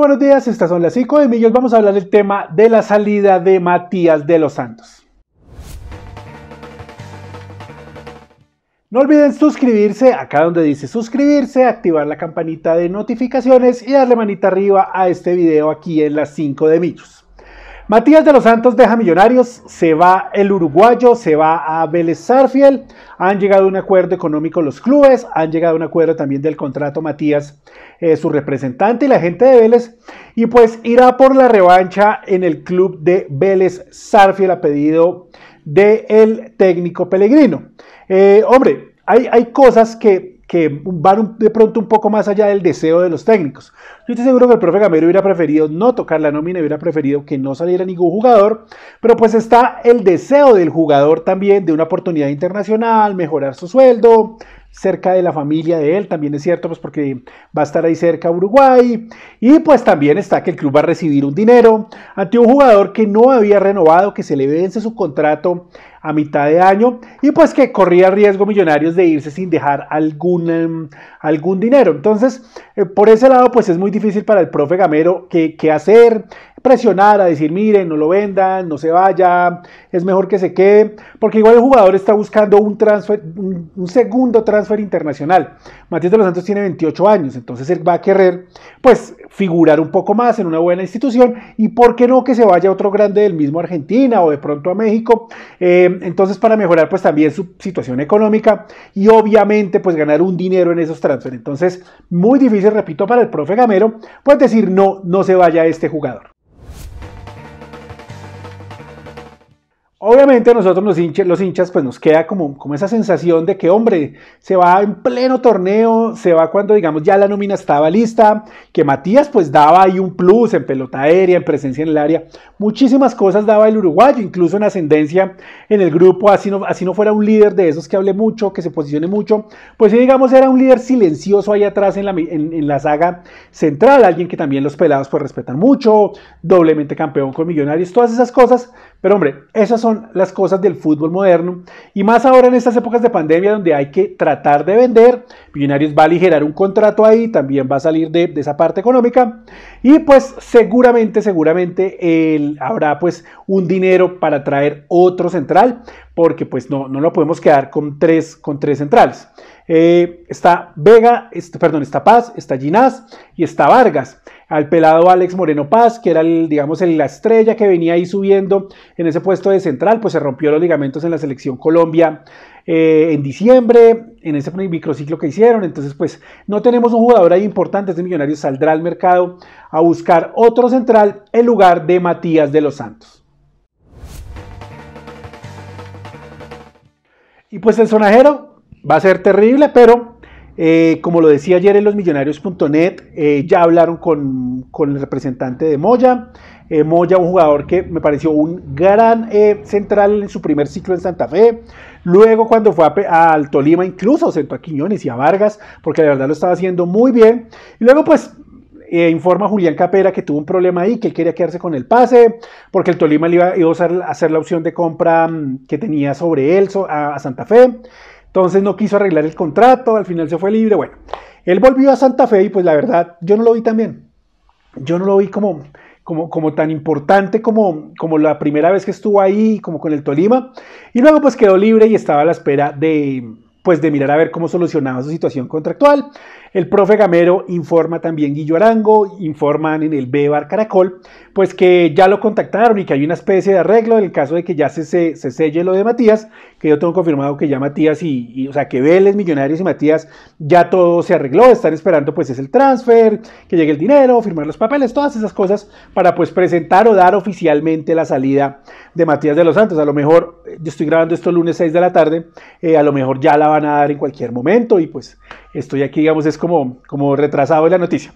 buenos días, estas son las 5 de Millos. Vamos a hablar del tema de la salida de Matías de los Santos. No olviden suscribirse acá donde dice suscribirse, activar la campanita de notificaciones y darle manita arriba a este video aquí en las 5 de Millos. Matías de los Santos deja Millonarios, se va el uruguayo, se va a Vélez Sarfiel. Han llegado a un acuerdo económico los clubes, han llegado a un acuerdo también del contrato Matías, eh, su representante y la gente de Vélez. Y pues irá por la revancha en el club de Vélez Sarfiel a pedido del técnico Pellegrino. Eh, hombre, hay, hay cosas que que van de pronto un poco más allá del deseo de los técnicos. Yo estoy seguro que el profe Gamero hubiera preferido no tocar la nómina, hubiera preferido que no saliera ningún jugador, pero pues está el deseo del jugador también de una oportunidad internacional, mejorar su sueldo, cerca de la familia de él, también es cierto, pues porque va a estar ahí cerca Uruguay. Y pues también está que el club va a recibir un dinero ante un jugador que no había renovado, que se le vence su contrato a mitad de año y pues que corría riesgo Millonarios de irse sin dejar algún, em, algún dinero. Entonces, eh, por ese lado, pues es muy difícil para el profe Gamero qué que hacer, presionar a decir, miren, no lo vendan, no se vaya, es mejor que se quede, porque igual el jugador está buscando un, transfer, un segundo transfer internacional. Matías de los Santos tiene 28 años, entonces él va a querer, pues, figurar un poco más en una buena institución y por qué no que se vaya otro grande del mismo Argentina o de pronto a México, eh, entonces para mejorar pues también su situación económica y obviamente pues ganar un dinero en esos transfer. Entonces muy difícil, repito, para el profe Gamero pues decir no, no se vaya este jugador. Obviamente nosotros los hinchas, pues nos queda como, como esa sensación de que, hombre, se va en pleno torneo, se va cuando digamos ya la nómina estaba lista, que Matías pues daba ahí un plus en pelota aérea, en presencia en el área, muchísimas cosas daba el uruguayo, incluso en ascendencia en el grupo, así no, así no fuera un líder de esos que hable mucho, que se posicione mucho, pues digamos era un líder silencioso ahí atrás en la, en, en la saga central, alguien que también los pelados pues respetan mucho, doblemente campeón con millonarios, todas esas cosas, pero hombre, esas son las cosas del fútbol moderno. Y más ahora en estas épocas de pandemia donde hay que tratar de vender. Millonarios va a aligerar un contrato ahí, también va a salir de, esa parte económica. Y pues seguramente, seguramente él, habrá pues un dinero para traer otro central, porque pues no, no lo podemos quedar con tres, con tres centrales. Eh, está Vega, este perdón, está Paz, está Ginás y está Vargas al pelado Alex Moreno Paz, que era, el, digamos, la estrella que venía ahí subiendo en ese puesto de central, pues se rompió los ligamentos en la selección Colombia eh, en diciembre, en ese microciclo que hicieron. Entonces, pues no tenemos un jugador ahí importante. Este millonario saldrá al mercado a buscar otro central en lugar de Matías de los Santos. Y pues el sonajero va a ser terrible, pero eh, como lo decía ayer en losmillonarios.net, eh, ya hablaron con, el representante de Moya. Eh, Moya, un jugador que me pareció un gran eh, central en su primer ciclo en Santa Fe. Luego, cuando fue al Tolima, incluso sentó a Quiñones y a Vargas, porque de verdad lo estaba haciendo muy bien. Y luego, pues, informa Julián Capera que tuvo un problema ahí, que él quería quedarse con el pase, porque el Tolima le iba, a hacer la opción de compra mm, que tenía sobre él a Santa Fe. Entonces no quiso arreglar el contrato, al final se fue libre. Bueno, él volvió a Santa Fe y pues la verdad yo no lo vi tan bien. Yo no lo vi como, como, como tan importante como, como la primera vez que estuvo ahí, como con el Tolima. Y luego pues quedó libre y estaba a la espera de, pues de mirar a ver cómo solucionaba su situación contractual. El profe Gamero informa también Guillo Arango, informan en el Bebar Caracol, pues que ya lo contactaron y que hay una especie de arreglo en el caso de que ya se, selle lo de Matías, que yo tengo confirmado que ya Matías y, o sea, que Vélez, Millonarios y Matías ya todo se arregló, están esperando pues es el transfer, que llegue el dinero, firmar los papeles, todas esas cosas para pues presentar o dar oficialmente la salida de Matías de los Santos. A lo mejor, eh, yo estoy grabando esto el lunes 6 de la tarde, eh, a lo mejor ya la van a dar en cualquier momento y pues estoy aquí, digamos, es como, como retrasado en la noticia.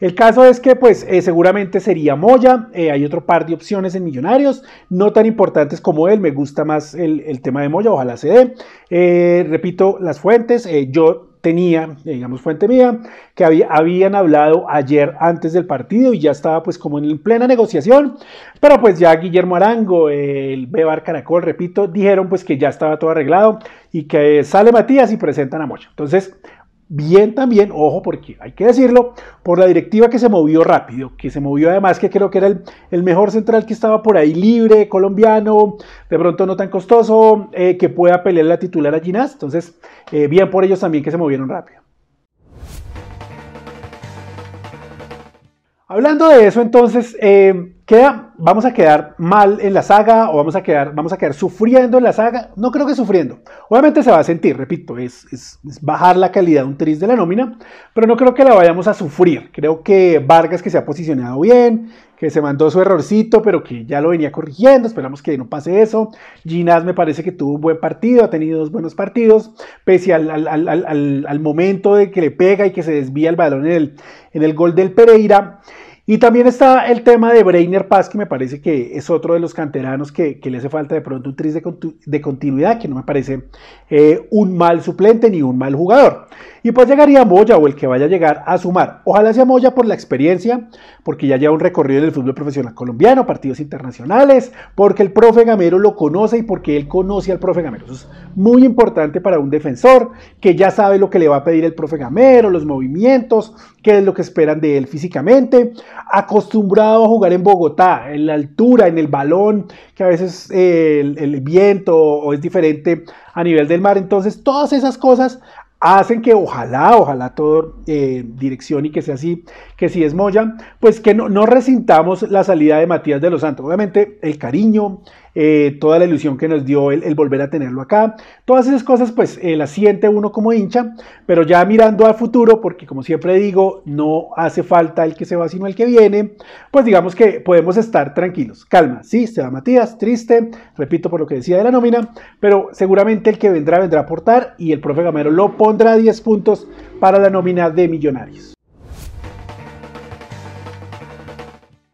El caso es que pues eh, seguramente sería Moya, eh, hay otro par de opciones en Millonarios, no tan importantes como él, me gusta más el, tema de Moya, ojalá se dé. Eh, repito, las fuentes, yo tenía, digamos, fuente mía, que habían hablado ayer antes del partido y ya estaba pues como en plena negociación, pero pues ya Guillermo Arango, el Bebar Caracol, repito, dijeron pues que ya estaba todo arreglado y que sale Matías y presentan a Mocho. Entonces, bien también, ojo porque hay que decirlo, por la directiva que se movió rápido, que se movió además que creo que era el, mejor central que estaba por ahí, libre, colombiano, de pronto no tan costoso, eh, que pueda pelear la titular a Ginás. Entonces, eh, bien por ellos también que se movieron rápido. Hablando de eso, entonces, eh, vamos a quedar mal en la saga o vamos a quedar, vamos a quedar sufriendo en la saga. No creo que sufriendo. Obviamente se va a sentir, repito, es, bajar la calidad de un tris de la nómina, pero no creo que la vayamos a sufrir. Creo que Vargas que se ha posicionado bien, que se mandó su errorcito, pero que ya lo venía corrigiendo. Esperamos que no pase eso. Ginas me parece que tuvo un buen partido, ha tenido dos buenos partidos, pese al, momento de que le pega y que se desvía el balón el, en el gol del Pereira. Y también está el tema de Brainer Paz, que me parece que es otro de los canteranos que, le hace falta de pronto un tris de, continuidad, que no me parece eh, un mal suplente ni un mal jugador. Y pues llegaría Moya o el que vaya a llegar a sumar. Ojalá sea Moya por la experiencia, porque ya lleva un recorrido en el fútbol profesional colombiano, partidos internacionales, porque el profe Gamero lo conoce y porque él conoce al profe Gamero. Eso es muy importante para un defensor que ya sabe lo que le va a pedir el profe Gamero, los movimientos, qué es lo que esperan de él físicamente. Acostumbrado a jugar en Bogotá, en la altura, en el balón, que a veces eh, el, el viento o es diferente a nivel del mar. Entonces, todas esas cosas hacen que ojalá, ojalá todo eh, dirección y que sea así, que si es Moya, pues que no, no resintamos la salida de Matías de los Santos. Obviamente el cariño, eh, toda la ilusión que nos dio el, volver a tenerlo acá. Todas esas cosas, pues eh, las siente uno como hincha, pero ya mirando al futuro, porque como siempre digo, no hace falta el que se va, sino el que viene, pues digamos que podemos estar tranquilos. Calma, sí, se va Matías, triste, repito por lo que decía de la nómina, pero seguramente el que vendrá, vendrá a aportar y el profe Gamero lo pondrá a 10 puntos para la nómina de Millonarios.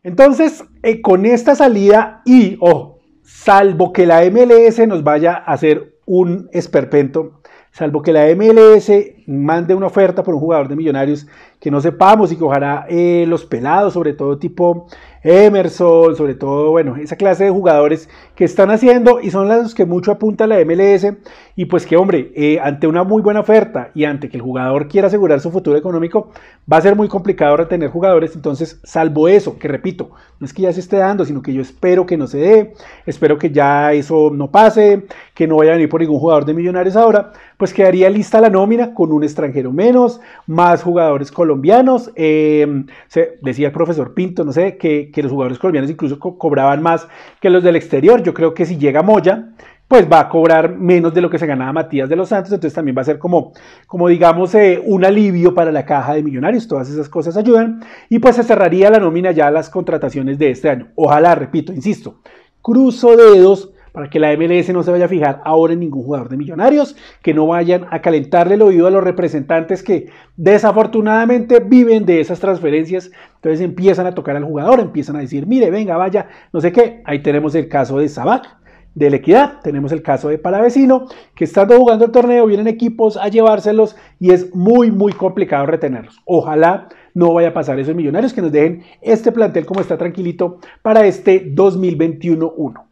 Entonces, eh, con esta salida y, ojo, salvo que la MLS nos vaya a hacer un esperpento, salvo que la MLS mande una oferta por un jugador de Millonarios que no sepamos y que ojalá eh, los pelados, sobre todo tipo Emerson, sobre todo, bueno, esa clase de jugadores que están haciendo y son los que mucho apunta la MLS y pues que hombre, eh, ante una muy buena oferta y ante que el jugador quiera asegurar su futuro económico, va a ser muy complicado retener jugadores, entonces salvo eso, que repito, no es que ya se esté dando, sino que yo espero que no se dé, espero que ya eso no pase, que no vaya a venir por ningún jugador de Millonarios ahora, pues quedaría lista la nómina con un extranjero menos, más jugadores colombianos. Eh, se, decía el profesor Pinto, no sé, que, los jugadores colombianos incluso cobraban más que los del exterior. Yo creo que si llega Moya, pues va a cobrar menos de lo que se ganaba Matías de los Santos, entonces también va a ser como, como digamos, eh, un alivio para la caja de millonarios, todas esas cosas ayudan, y pues se cerraría la nómina ya las contrataciones de este año. Ojalá, repito, insisto, cruzo dedos para que la MLS no se vaya a fijar ahora en ningún jugador de Millonarios, que no vayan a calentarle el oído a los representantes que desafortunadamente viven de esas transferencias. Entonces empiezan a tocar al jugador, empiezan a decir, mire, venga, vaya, no sé qué. Ahí tenemos el caso de Sabac, de la equidad. Tenemos el caso de Palavecino, que estando jugando el torneo vienen equipos a llevárselos y es muy, muy complicado retenerlos. Ojalá no vaya a pasar eso en Millonarios, que nos dejen este plantel como está tranquilito para este 2021-1.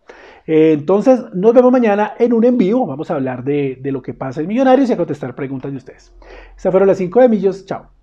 Eh, entonces, nos vemos mañana en un envío. Vamos a hablar de, lo que pasa en Millonarios y a contestar preguntas de ustedes. Estas fueron las 5 de Millos. Chao.